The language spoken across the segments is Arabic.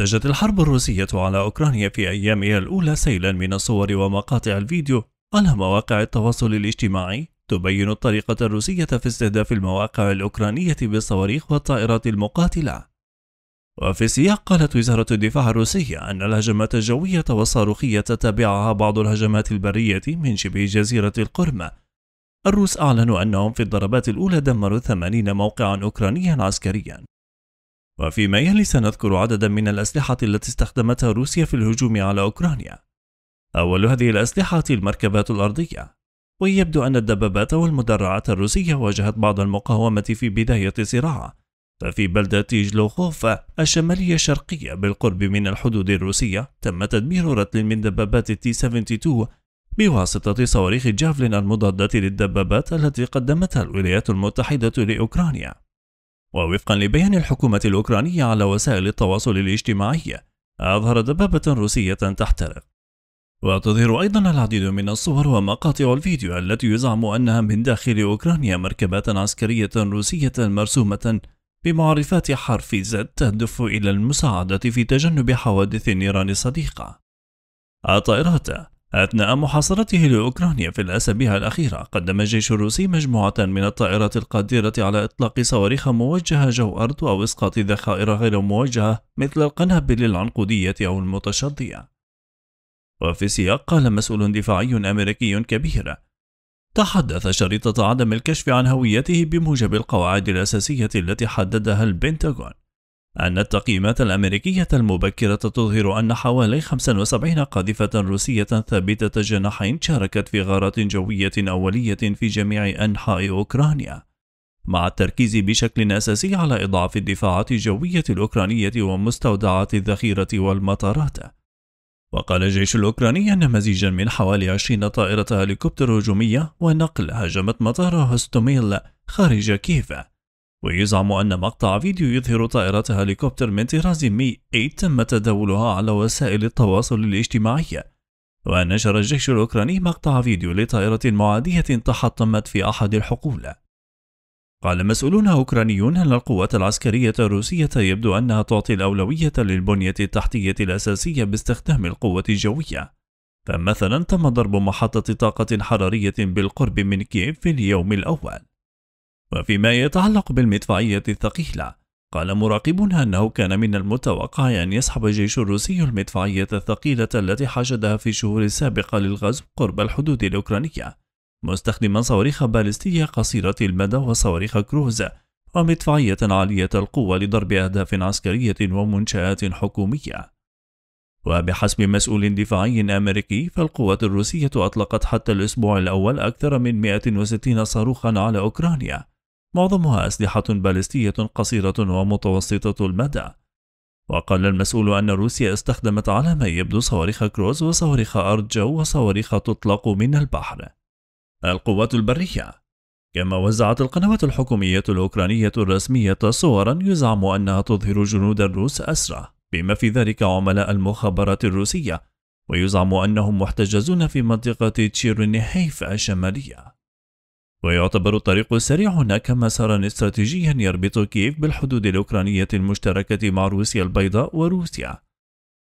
أنتجت الحرب الروسية على أوكرانيا في أيامها الأولى سيلا من الصور ومقاطع الفيديو على مواقع التواصل الاجتماعي تبين الطريقة الروسية في استهداف المواقع الأوكرانية بالصواريخ والطائرات المقاتلة. وفي السياق قالت وزارة الدفاع الروسية أن الهجمات الجوية والصاروخية تتبعها بعض الهجمات البرية من شبه جزيرة القرم. الروس أعلنوا أنهم في الضربات الأولى دمروا 80 موقعا أوكرانيا عسكريا وفيما يلي سنذكر عددا من الأسلحة التي استخدمتها روسيا في الهجوم على أوكرانيا أول هذه الأسلحة المركبات الأرضية ويبدو أن الدبابات والمدرعات الروسية واجهت بعض المقاومة في بداية الصراع ففي بلدة جلوخوف الشمالية الشرقية بالقرب من الحدود الروسية تم تدمير رتل من دبابات التي 72 بواسطة صواريخ جافلين المضادة للدبابات التي قدمتها الولايات المتحدة لأوكرانيا ووفقا لبيان الحكومة الأوكرانية على وسائل التواصل الاجتماعي أظهر دبابة روسية تحترق وتظهر أيضا العديد من الصور ومقاطع الفيديو التي يزعم أنها من داخل أوكرانيا مركبات عسكرية روسية مرسومة بمعرفات حرف زد تهدف إلى المساعدة في تجنب حوادث النيران الصديقة. الطائرات أثناء محاصرته لأوكرانيا في الأسابيع الأخيرة قدم الجيش الروسي مجموعة من الطائرات القادرة على إطلاق صواريخ موجهة جو أرض أو إسقاط ذخائر غير موجهة مثل القنابل العنقودية أو المتشظية وفي سياق قال مسؤول دفاعي أمريكي كبير تحدث شريطة عدم الكشف عن هويته بموجب القواعد الأساسية التي حددها البنتاغون أن التقييمات الأمريكية المبكرة تظهر أن حوالي 75 قاذفة روسية ثابتة جناحين شاركت في غارات جوية أولية في جميع أنحاء أوكرانيا، مع التركيز بشكل أساسي على إضعاف الدفاعات الجوية الأوكرانية ومستودعات الذخيرة والمطارات. وقال الجيش الأوكراني أن مزيجا من حوالي 20 طائرة هليكوبتر هجومية ونقل هاجمت مطار هوستوميل خارج كييف ويزعم أن مقطع فيديو يظهر طائرات هليكوبتر من طراز مي 8 تم تداولها على وسائل التواصل الاجتماعي ونشر الجيش الأوكراني مقطع فيديو لطائرة معادية تحطمت في أحد الحقول قال مسؤولون أوكرانيون أن القوات العسكرية الروسية يبدو أنها تعطي الأولوية للبنية التحتية الأساسية باستخدام القوة الجوية فمثلا تم ضرب محطة طاقة حرارية بالقرب من كييف في اليوم الأول وفيما يتعلق بالمدفعية الثقيلة قال مراقبون أنه كان من المتوقع أن يسحب الجيش الروسي المدفعية الثقيلة التي حشدها في الشهور السابقة للغزو قرب الحدود الأوكرانية مستخدما صواريخ باليستية قصيرة المدى وصواريخ كروز ومدفعية عالية القوة لضرب أهداف عسكرية ومنشآت حكومية وبحسب مسؤول دفاعي أمريكي فالقوات الروسية أطلقت حتى الأسبوع الأول أكثر من 160 صاروخا على أوكرانيا معظمها أسلحة باليستية قصيرة ومتوسطة المدى وقال المسؤول أن روسيا استخدمت على ما يبدو صواريخ كروز وصواريخ أرض جو وصواريخ تطلق من البحر القوات البرية كما وزعت القنوات الحكومية الأوكرانية الرسمية صورا يزعم أنها تظهر جنود الروس أسرى بما في ذلك عملاء المخابرات الروسية ويزعم أنهم محتجزون في منطقة تشيرنيهيف الشمالية ويعتبر الطريق السريع هناك مسارا استراتيجيا يربط كييف بالحدود الأوكرانية المشتركة مع روسيا البيضاء وروسيا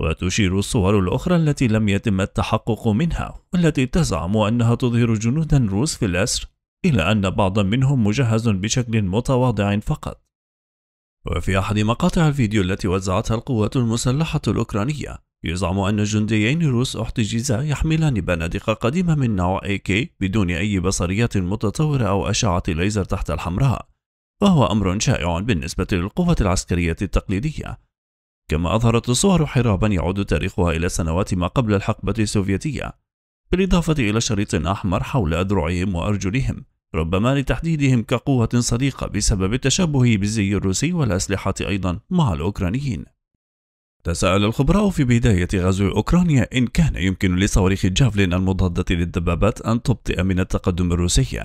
وتشير الصور الأخرى التي لم يتم التحقق منها والتي تزعم أنها تظهر جنودا روس في الأسر إلى أن بعضا منهم مجهز بشكل متواضع فقط وفي أحد مقاطع الفيديو التي وزعتها القوات المسلحة الأوكرانية يزعم أن جنديين روس احتجزا يحملان بنادق قديمة من نوع AK بدون أي بصريات متطورة أو أشعة ليزر تحت الحمراء وهو أمر شائع بالنسبة للقوة العسكرية التقليدية كما أظهرت الصور حرابا يعود تاريخها إلى سنوات ما قبل الحقبة السوفيتية بالإضافة إلى شريط أحمر حول أذرعهم وأرجلهم ربما لتحديدهم كقوة صديقة بسبب التشابه بالزي الروسي والأسلحة أيضا مع الأوكرانيين تساءل الخبراء في بداية غزو أوكرانيا إن كان يمكن لصواريخ جافلين المضادة للدبابات أن تبطئ من التقدم الروسي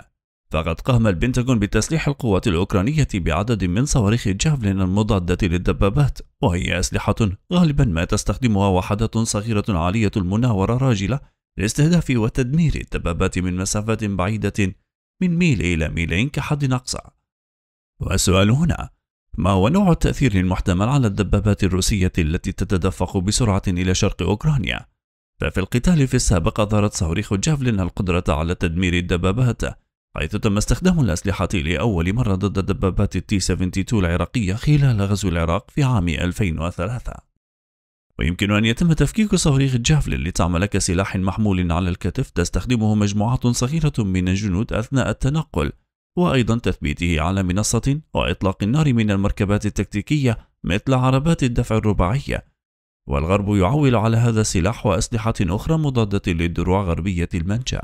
فقد قام البنتاغون بتسليح القوات الأوكرانية بعدد من صواريخ جافلين المضادة للدبابات وهي أسلحة غالبا ما تستخدمها وحدات صغيرة عالية المناورة راجلة لاستهداف وتدمير الدبابات من مسافات بعيدة من ميل إلى ميلين كحد أقصى والسؤال هنا ما هو نوع التأثير المحتمل على الدبابات الروسية التي تتدفق بسرعة إلى شرق أوكرانيا؟ ففي القتال في السابق أظهرت صواريخ جافلين القدرة على تدمير الدبابات حيث تم استخدام الأسلحة لأول مرة ضد دبابات التي 72 العراقية خلال غزو العراق في عام 2003 ويمكن أن يتم تفكيك صواريخ جافلن لتعمل كسلاح محمول على الكتف تستخدمه مجموعات صغيرة من الجنود أثناء التنقل وأيضا تثبيته على منصة وإطلاق النار من المركبات التكتيكية مثل عربات الدفع الرباعية والغرب يعول على هذا السلاح وأسلحة أخرى مضادة للدروع غربية المنشأ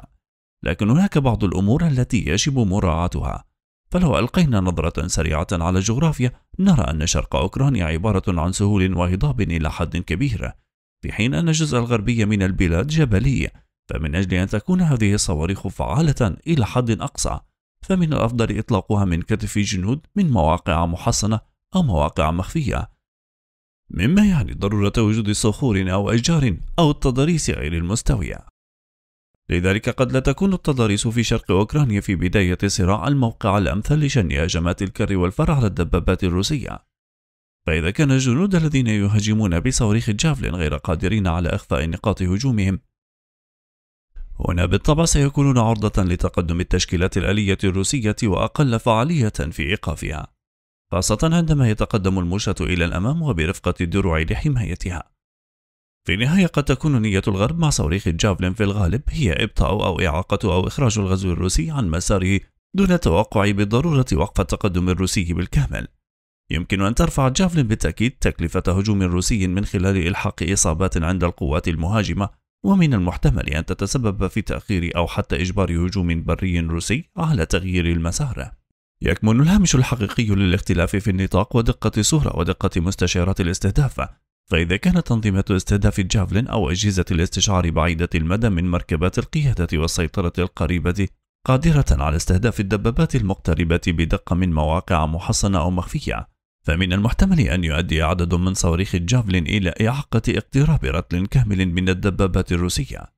لكن هناك بعض الأمور التي يجب مراعاتها فلو ألقينا نظرة سريعة على الجغرافيا نرى أن شرق أوكرانيا عبارة عن سهول وهضاب إلى حد كبير في حين أن الجزء الغربي من البلاد جبلي فمن أجل أن تكون هذه الصواريخ فعالة إلى حد أقصى فمن الأفضل إطلاقها من كتف جنود من مواقع محصنة أو مواقع مخفية مما يعني ضرورة وجود صخور أو أشجار أو التضاريس غير المستوية لذلك قد لا تكون التضاريس في شرق أوكرانيا في بداية صراع الموقع الأمثل لشن هجمات الكر والفر على الدبابات الروسية فإذا كان الجنود الذين يهاجمون بصواريخ الجافلين غير قادرين على إخفاء نقاط هجومهم هنا بالطبع سيكونون عرضة لتقدم التشكيلات الآلية الروسية وأقل فعالية في إيقافها خاصة عندما يتقدم المشاة إلى الأمام وبرفقة الدروع لحمايتها في النهاية قد تكون نية الغرب مع صواريخ الجافلين في الغالب هي إبطاء أو إعاقة أو إخراج الغزو الروسي عن مساره دون توقع بالضرورة وقف التقدم الروسي بالكامل يمكن أن ترفع جافلين بالتأكيد تكلفة هجوم روسي من خلال إلحاق إصابات عند القوات المهاجمة ومن المحتمل أن تتسبب في تأخير أو حتى إجبار هجوم بري روسي على تغيير المسار يكمن الهامش الحقيقي للاختلاف في النطاق ودقة الصورة ودقة مستشارات الاستهداف فإذا كانت تنظيمات استهداف الجافلين أو أجهزة الاستشعار بعيدة المدى من مركبات القيادة والسيطرة القريبة قادرة على استهداف الدبابات المقتربة بدقة من مواقع محصنة أو مخفية فمن المحتمل أن يؤدي عدد من صواريخ الجافلين إلى إعاقة اقتراب رتل كامل من الدبابات الروسية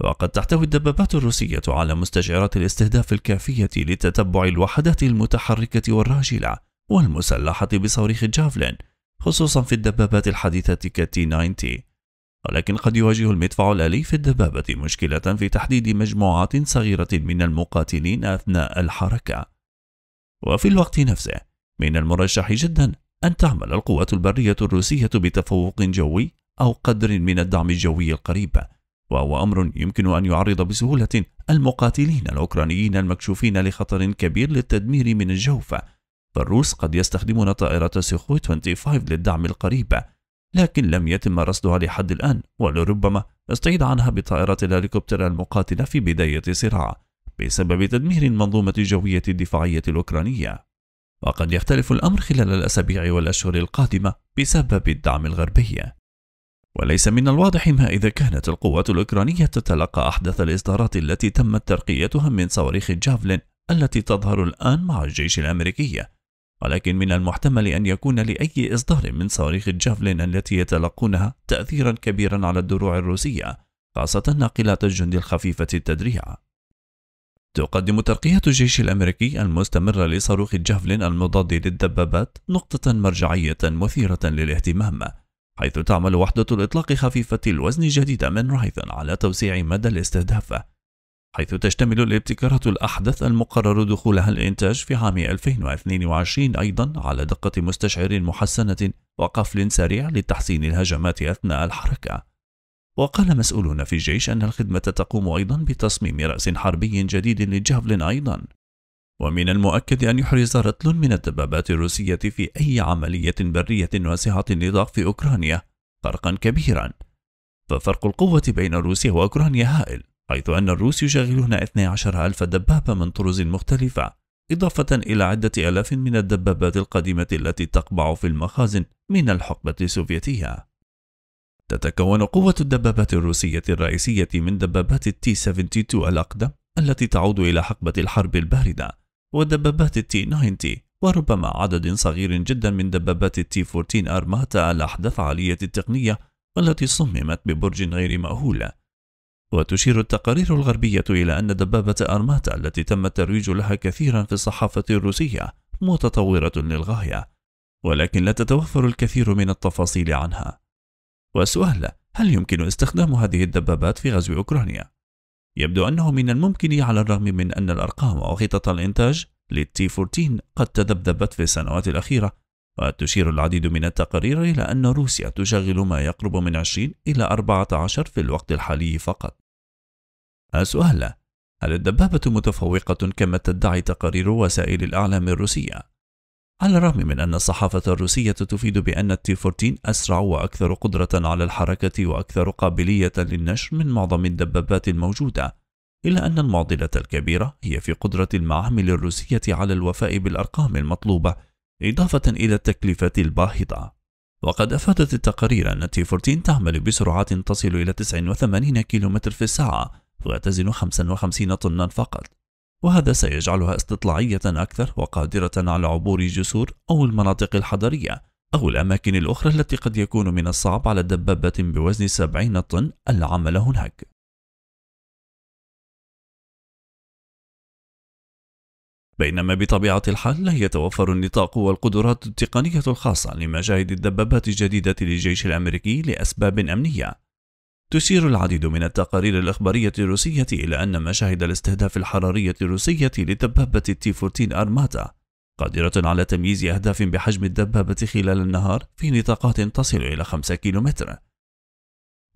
وقد تحتوي الدبابات الروسية على مستشعرات الاستهداف الكافية لتتبع الوحدات المتحركة والراجلة والمسلحة بصواريخ الجافلين خصوصا في الدبابات الحديثة كتي 90 ولكن قد يواجه المدفع الآلي في الدبابة مشكلة في تحديد مجموعات صغيرة من المقاتلين أثناء الحركة وفي الوقت نفسه من المرشح جدا أن تعمل القوات البرية الروسية بتفوق جوي أو قدر من الدعم الجوي القريب وهو أمر يمكن أن يعرض بسهولة المقاتلين الأوكرانيين المكشوفين لخطر كبير للتدمير من الجوف فالروس قد يستخدمون طائرة سيخوي 25 للدعم القريب لكن لم يتم رصدها لحد الآن ولربما استعيد عنها بطائرة الهليكوبتر المقاتلة في بداية صراع بسبب تدمير المنظومة الجوية الدفاعية الأوكرانية وقد يختلف الأمر خلال الأسابيع والأشهر القادمة بسبب الدعم الغربي وليس من الواضح ما إذا كانت القوات الأوكرانية تتلقى أحدث الإصدارات التي تمت ترقيتها من صواريخ جافلين التي تظهر الآن مع الجيش الأمريكي ولكن من المحتمل أن يكون لأي إصدار من صواريخ الجافلين التي يتلقونها تأثيرا كبيرا على الدروع الروسية خاصة ناقلات الجند الخفيفة التدريع تقدم ترقية الجيش الأمريكي المستمرة لصاروخ جافلين المضاد للدبابات نقطة مرجعية مثيرة للاهتمام حيث تعمل وحدة الإطلاق خفيفة الوزن الجديدة من رايثن على توسيع مدى الاستهداف حيث تشتمل الابتكارات الأحدث المقرر دخولها الإنتاج في عام 2022 أيضا على دقة مستشعر محسنة وقفل سريع لتحسين الهجمات أثناء الحركة وقال مسؤولون في الجيش أن الخدمة تقوم أيضا بتصميم رأس حربي جديد لجافلين أيضا ومن المؤكد أن يحرز رطل من الدبابات الروسية في أي عملية برية واسعة النطاق في أوكرانيا فرقا كبيرا ففرق القوة بين روسيا وأوكرانيا هائل حيث أن الروس يشغلون 12 ألف دبابة من طرز مختلفة إضافة إلى عدة آلاف من الدبابات القديمة التي تقبع في المخازن من الحقبة السوفيتية تتكون قوة الدبابات الروسية الرئيسية من دبابات التي 72 الأقدم التي تعود إلى حقبة الحرب الباردة ودبابات التي 90 وربما عدد صغير جدا من دبابات التي 14 أرماتا الأحدث عالية التقنية والتي صممت ببرج غير مأهول وتشير التقارير الغربية إلى أن دبابة أرماتا التي تم الترويج لها كثيرا في الصحافة الروسية متطورة للغاية ولكن لا تتوفر الكثير من التفاصيل عنها وسؤال هل يمكن استخدام هذه الدبابات في غزو أوكرانيا؟ يبدو أنه من الممكن على الرغم من أن الأرقام وخطط الإنتاج للتي 14 قد تذبذبت في السنوات الأخيرة وتشير العديد من التقارير إلى أن روسيا تشغل ما يقرب من 20 إلى 14 في الوقت الحالي فقط السؤال هل الدبابة متفوقة كما تدعي تقارير وسائل الإعلام الروسية؟ على الرغم من أن الصحافة الروسية تفيد بأن التي 14 أسرع وأكثر قدرة على الحركة وأكثر قابلية للنشر من معظم الدبابات الموجودة، إلا أن المعضلة الكبيرة هي في قدرة المعامل الروسية على الوفاء بالأرقام المطلوبة، إضافة إلى التكلفة الباهظة. وقد أفادت التقارير أن التي 14 تعمل بسرعات تصل إلى 89 كم في الساعة وتزن 55 طنا فقط وهذا سيجعلها استطلاعية أكثر وقادرة على عبور الجسور أو المناطق الحضرية أو الأماكن الأخرى التي قد يكون من الصعب على دبابة بوزن 70 طن العمل هناك بينما بطبيعة الحال لا يتوفر النطاق والقدرات التقنية الخاصة لمشاهد الدبابات الجديدة للجيش الأمريكي لأسباب أمنية تشير العديد من التقارير الإخبارية الروسية إلى أن مشاهد الاستهداف الحرارية الروسية لدبابة تي 14 أرماتا قادرة على تمييز أهداف بحجم الدبابة خلال النهار في نطاقات تصل إلى 5 كيلومتر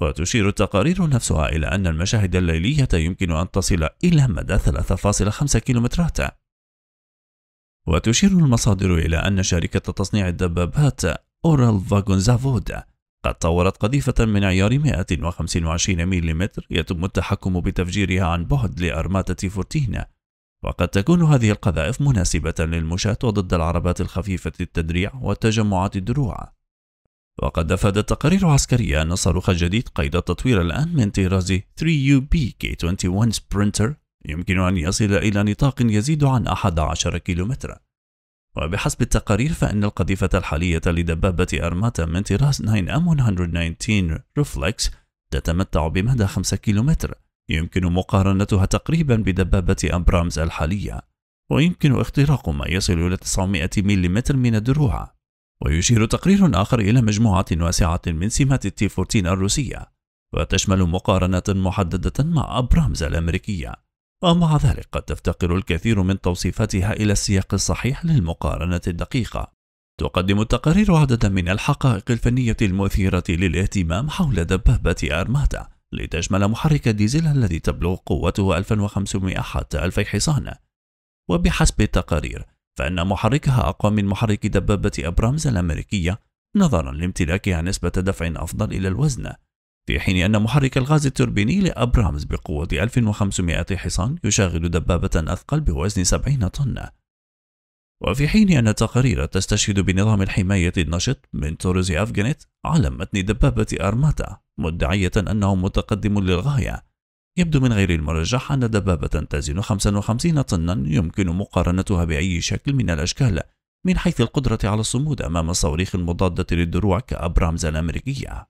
وتشير التقارير نفسها إلى أن المشاهد الليلية يمكن أن تصل إلى مدى 3.5 كيلومترات وتشير المصادر إلى أن شركة تصنيع الدبابات أورال فاغون زافود قد طورت قذيفة من عيار 125 ملم يتم التحكم بتفجيرها عن بعد لأرماتة فورتينا وقد تكون هذه القذائف مناسبة للمشاة وضد العربات الخفيفة التدريع والتجمعات الدروع وقد أفادت تقارير عسكرية أن الصاروخ الجديد قيد التطوير الآن من طراز 3UB K21 Sprinter يمكن أن يصل إلى نطاق يزيد عن 11 كيلومتراً وبحسب التقارير فإن القذيفة الحالية لدبابة أرماتا من طراز 9M119 ريفلكس تتمتع بمدى 5 كيلومتر يمكن مقارنتها تقريبا بدبابة أبرامز الحالية ويمكن اختراق ما يصل إلى 900 ملم من الدروع ويشير تقرير آخر إلى مجموعة واسعة من سمات التي 14 الروسية وتشمل مقارنة محددة مع أبرامز الأمريكية ومع ذلك قد تفتقر الكثير من توصيفاتها إلى السياق الصحيح للمقارنة الدقيقة تقدم التقارير عددا من الحقائق الفنية المثيرة للاهتمام حول دبابة أرماتا لتشمل محرك الديزل الذي تبلغ قوته 1500 حتى 2000 حصان وبحسب التقارير فإن محركها أقوى من محرك دبابة أبرامز الأمريكية نظرا لامتلاكها نسبة دفع أفضل إلى الوزن في حين أن محرك الغاز التوربيني لأبرامز بقوة 1500 حصان يشغل دبابة أثقل بوزن 70 طن وفي حين أن التقارير تستشهد بنظام الحماية النشط من تورز أفغانيت على متن دبابة أرماتا مدعية أنه متقدم للغاية يبدو من غير المرجح أن دبابة تزن 55 طنا يمكن مقارنتها بأي شكل من الأشكال من حيث القدرة على الصمود أمام الصواريخ المضادة للدروع كأبرامز الأمريكية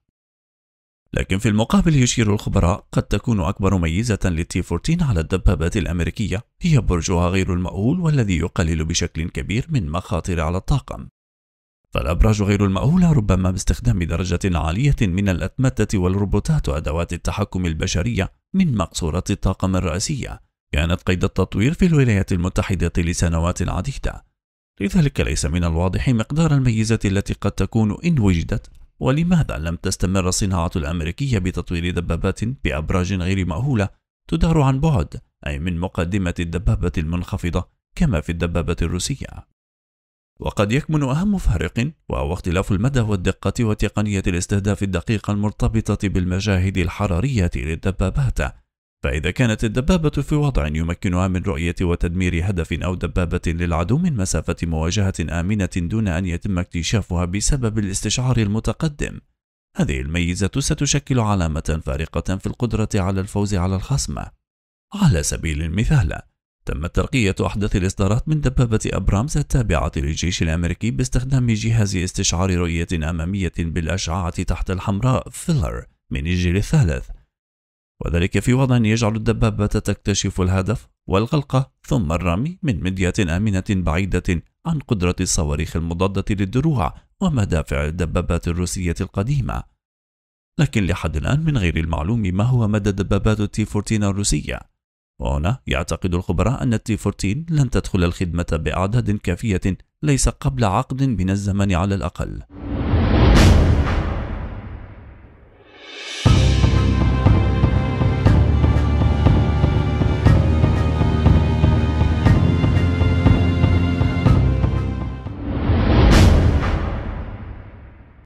لكن في المقابل يشير الخبراء قد تكون أكبر ميزة للتي 14 على الدبابات الأمريكية هي برجها غير المأهول والذي يقلل بشكل كبير من مخاطر على الطاقم فالأبراج غير المأهولة ربما باستخدام درجة عالية من الأتمتة والروبوتات وأدوات التحكم البشرية من مقصورات الطاقم الرئيسية كانت قيد التطوير في الولايات المتحدة لسنوات عديدة لذلك ليس من الواضح مقدار الميزة التي قد تكون إن وجدت ولماذا لم تستمر الصناعة الأمريكية بتطوير دبابات بأبراج غير مأهولة تدار عن بعد أي من مقدمة الدبابة المنخفضة كما في الدبابة الروسية وقد يكمن أهم فارق وهو اختلاف المدى والدقة وتقنية الاستهداف الدقيقة المرتبطة بالمجاهد الحرارية للدبابات فإذا كانت الدبابة في وضع يمكنها من رؤية وتدمير هدف أو دبابة للعدو من مسافة مواجهة آمنة دون أن يتم اكتشافها بسبب الاستشعار المتقدم، هذه الميزة ستشكل علامة فارقة في القدرة على الفوز على الخصم. على سبيل المثال، تمت ترقية أحدث الإصدارات من دبابة أبرامز التابعة للجيش الأمريكي باستخدام جهاز استشعار رؤية أمامية بالأشعة تحت الحمراء فيلر من الجيل الثالث وذلك في وضع يجعل الدبابة تكتشف الهدف والغلقة ثم الرمي من مدية آمنة بعيدة عن قدرة الصواريخ المضادة للدروع ومدافع الدبابات الروسية القديمة لكن لحد الآن من غير المعلوم ما هو مدى دبابات التي 14 الروسية وهنا يعتقد الخبراء أن التي 14 لن تدخل الخدمة بأعداد كافية ليس قبل عقد من الزمن على الأقل